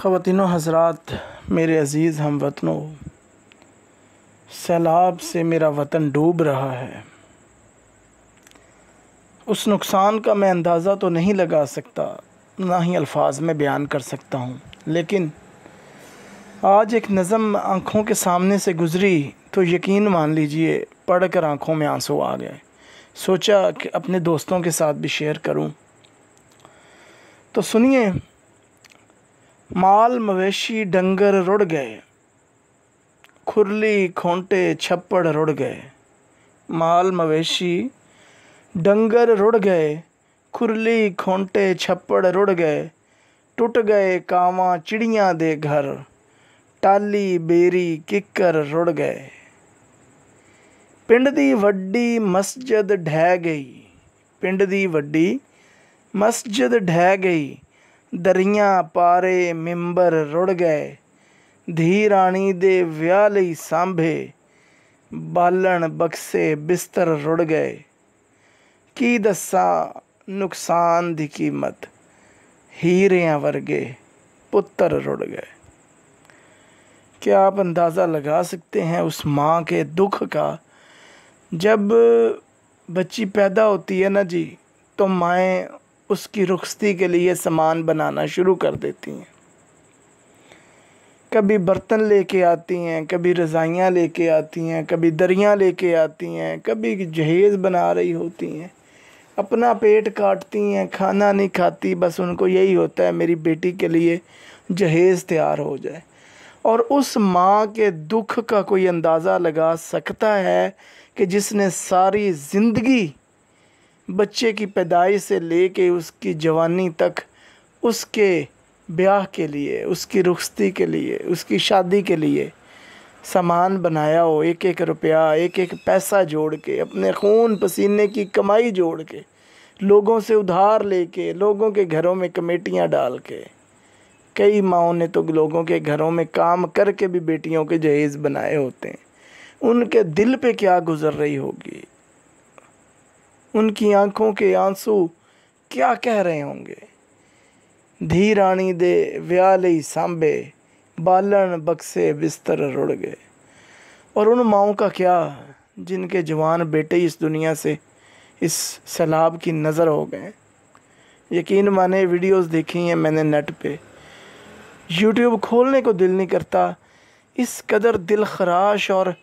ख़वान हजरात मेरे अज़ीज़ हम वतनों सैलाब से मेरा वतन डूब रहा है उस नुकसान का मैं अंदाज़ा तो नहीं लगा सकता ना ही अल्फाज में बयान कर सकता हूँ लेकिन आज एक नज़म आँखों के सामने से गुज़री तो यकीन मान लीजिए पढ़ कर आँखों में आंसू आ गए सोचा कि अपने दोस्तों के साथ भी शेयर करूँ तो सुनिए ਮਾਲ ਮਵੇਸ਼ੀ ਡੰਗਰ ਰੁੜ ਗਏ ਖੁਰਲੀ ਖੋਂਟੇ ਛੱਪੜ ਰੁੜ ਗਏ ਮਾਲ ਮਵੇਸ਼ੀ ਡੰਗਰ ਰੁੜ ਗਏ ਖੁਰਲੀ ਖੋਂਟੇ ਛੱਪੜ ਰੁੜ ਗਏ ਟੁੱਟ ਗਏ ਕਾਵਾਂ ਚਿੜੀਆਂ ਦੇ ਘਰ ਟਾਲੀ 베ਰੀ ਕਿੱਕਰ ਰੁੜ ਗਏ ਪਿੰਡ ਦੀ ਵੱਡੀ ਮਸਜਿਦ ਢਹਿ ਗਈ ਪਿੰਡ ਦੀ ਵੱਡੀ ਮਸਜਿਦ ਢਹਿ ਗਈ दरिया पारे मिंबर रुड़ गए धी राणी दे सांभे बालण बक्से बिस्तर रुड़ गए की दसा नुकसान दी कीमत हीर वर्गे पुत्र रुड़ गए क्या आप अंदाज़ा लगा सकते हैं उस माँ के दुख का जब बच्ची पैदा होती है ना जी तो माएँ उसकी रुखसती के लिए सामान बनाना शुरू कर देती हैं कभी बर्तन लेके आती हैं कभी रज़ाइयाँ लेके आती हैं कभी दरियाँ लेके आती हैं कभी जहेज़ बना रही होती हैं अपना पेट काटती हैं खाना नहीं खाती बस उनको यही होता है मेरी बेटी के लिए जहेज़ तैयार हो जाए और उस माँ के दुख का कोई अंदाज़ा लगा सकता है कि जिसने सारी ज़िंदगी बच्चे की पैदाइश से ले के उसकी जवानी तक उसके ब्याह के लिए उसकी रुखस्ती के लिए उसकी शादी के लिए सामान बनाया हो एक एक रुपया एक एक पैसा जोड़ के अपने खून पसीने की कमाई जोड़ के लोगों से उधार लेके लोगों के घरों में कमेटियाँ डाल के कई माओ ने तो लोगों के घरों में काम करके भी बेटियों के जहेज़ बनाए होते हैं उनके दिल पे क्या गुज़र रही होगी उनकी आंखों के आंसू क्या कह रहे होंगे धीरानी दे व्यालई सांबे बालन बक्से बिस्तर रुड़ गए और उन माओं का क्या जिनके जवान बेटे इस दुनिया से इस सैलाब की नज़र हो गए यकीन माने वीडियोस देखी हैं मैंने नेट पे यूट्यूब खोलने को दिल नहीं करता इस कदर दिल खराश और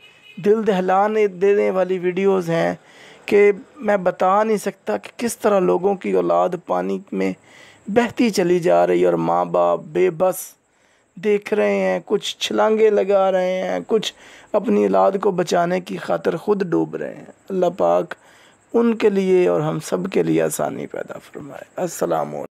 दिल दहलाने देने वाली वीडियोस हैं कि मैं बता नहीं सकता कि किस तरह लोगों की औलाद पानी में बहती चली जा रही और माँ बाप बेबस देख रहे हैं कुछ छलांगे लगा रहे हैं कुछ अपनी औलाद को बचाने की खातर खुद डूब रहे हैं अल्लाह पाक उनके लिए और हम सब के लिए आसानी पैदा फरमाए असल